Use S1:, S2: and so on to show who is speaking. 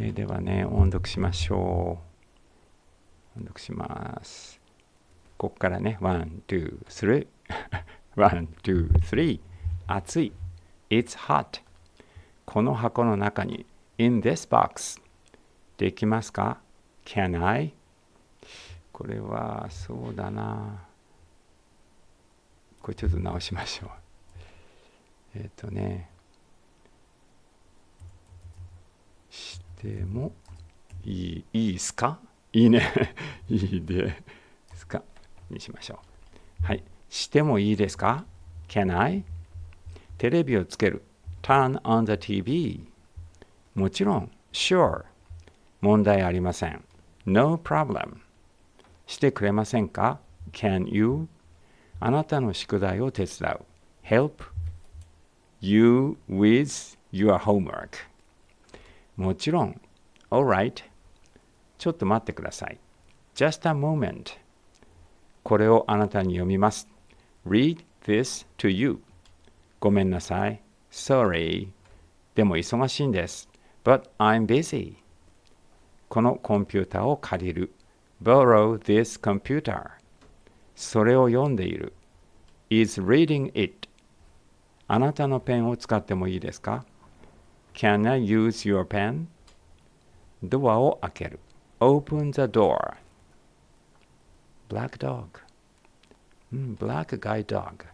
S1: えー、ではね音読しましょう音読しますここからねワン・ツー・スリー ワン・ツー・スリー熱い It's hot この箱の中に In this box できますか Can I? これはそうだなこれちょっと直しましょうえっ、ー、とねでもいい いいですかいいねいいですかにしましょうはいしてもいいですか Can I? テレビをつける Turn on the TV もちろん Sure 問題ありません No problem してくれませんか Can you? あなたの宿題を手伝う Help you with your homework もちろん、alright。ちょっと待ってください。just a moment。これをあなたに読みます。read this to you。ごめんなさい。sorry。でも忙しいんです。but I'm busy。このコンピューターを借りる。borrow this computer。それを読んでいる。is reading it。あなたのペンを使ってもいいですか Can I use your pen? ドアを開ける。Open the door. Black dog. Hmm, black guy dog.